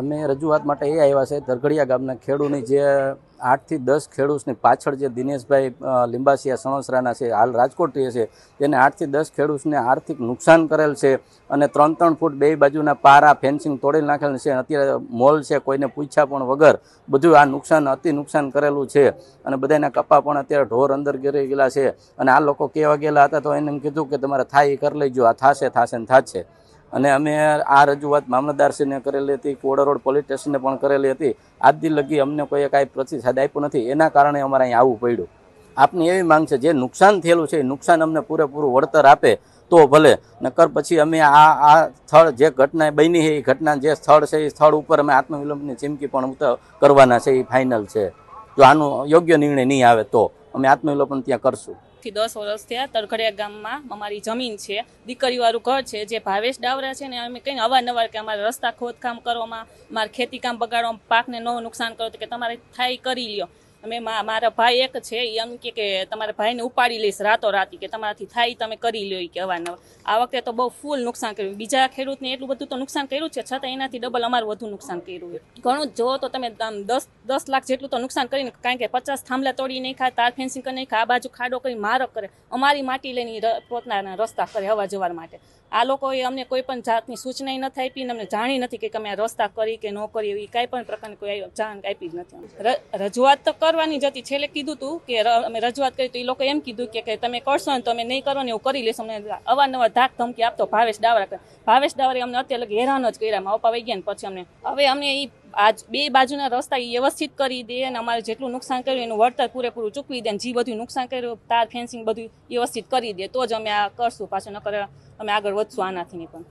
અમે રજૂઆત માટે એ આવ્યા છે ધરઘડિયા ગામના ખેડૂની જે આઠથી દસ ખેડૂતની પાછળ જે દિનેશભાઈ લિંબાસિયા સણોસરાના છે હાલ રાજકોટ રહે છે તેને આઠથી દસ ખેડૂતને આર્થિક નુકસાન કરેલ છે અને ત્રણ ત્રણ ફૂટ બે બાજુના પારા ફેન્સિંગ તોડી નાખેલ છે અત્યારે મોલ છે કોઈને પૂછ્યા પણ વગર બધું આ નુકસાન અતિ નુકસાન કરેલું છે અને બધાના કપા પણ અત્યારે ઢોર અંદર ઘેરી ગયેલા છે અને આ લોકો કહેવા ગયેલા હતા તો એને કીધું કે તમારે થાય એ કરી લેજો આ થાશે થાશે ને થાશે અને અમે આ રજૂઆત મામલતદારશ્રીને કરેલી હતી કોડા રોડ પોલીસ સ્ટેશનને પણ કરેલી હતી આજથી લગી અમને કોઈએ કાંઈ પ્રતિસાદ આપ્યો નથી એના કારણે અમારે અહીં આવવું પડ્યું આપની એવી માંગ છે જે નુકસાન થયેલું છે એ નુકસાન અમને પૂરેપૂરું વળતર આપે તો ભલે નકર પછી અમે આ આ સ્થળ જે ઘટના બની છે એ ઘટના જે સ્થળ છે એ સ્થળ ઉપર અમે આત્મવિલંબની ચીમકી પણ કરવાના છે એ ફાઇનલ છે જો આનો યોગ્ય નિર્ણય નહીં આવે તો અમે આત્મવિલોપન ત્યાં કરશું થી દસ વર્ષ થયા તરઘડિયા ગામમાં અમારી જમીન છે દીકરીવાળું ઘર છે જે ભાવેશ ડાવરા છે ને અમે કંઈ અવારનવાર કે અમારે રસ્તા ખોદકામ કરવામાં મારે ખેતીકામ બગાડવામાં પાકને ન નુકસાન કરો તો કે તમારે થાય કરી લ્યો અમે મારા ભાઈ એક છે એ એમ કે તમારા ભાઈને ઉપાડી લઈશ રાતો રાતોરાતી કે તમારાથી થાય તમે કરી લો કે અવારનવાર આ વખતે તો બહુ ફૂલ નુકસાન કર્યું બીજા ખેડૂતને એટલું બધું તો નુકસાન કર્યું છે છતાં એનાથી ડબલ અમારું વધુ નુકસાન કર્યું ઘણું જુઓ તો તમે આમ દસ દસ લાખ જેટલું તો નુકસાન કરીને કારણ કે પચાસ થાંભલા તોડી નહીં ખાય તાર ફેન્સિંગ કરી નહીં ખાય આ બાજુ ખાડો કરી મારક કરે અમારી માટી લઈને પોતાના રસ્તા કરે હવા જવા માટે આ લોકોએ અમને કોઈ પણ જાતની સૂચના નથી આપી અને અમને જાણી નથી કે અમે આ રસ્તા કરી કે ન કરી એવી કાંઈ પણ પ્રકારની કોઈ જાણ આપી જ નથી રજૂઆત તો કરવાની જ હતી છેલ્લે કીધું હતું કે અમે રજૂઆત કરી તો એ લોકો એમ કીધું કે તમે કરશો ને તો અમે નહીં કરો ને એવું કરી લેશો અમને અવારનવાર ધાક ધમકી આપતો ભાવેશ ડાવરા ભાવેશ ડાવરે અમને અત્યારે હેરાન જ કર્યા મારા પપ્પા ગયા ને પછી અમને હવે અમને એ આજ બે બાજુના રસ્તા એ વ્યવસ્થિત કરી દે અને અમારે જેટલું નુકસાન કર્યું એનું વળતર પૂરેપૂરું ચૂકવી દે અને જે બધું નુકસાન કર્યું તાર ફેન્સિંગ બધું વ્યવસ્થિત કરી દે તો જ અમે આ કરશું પાછું ન કરે અમે આગળ વધશું આનાથી પણ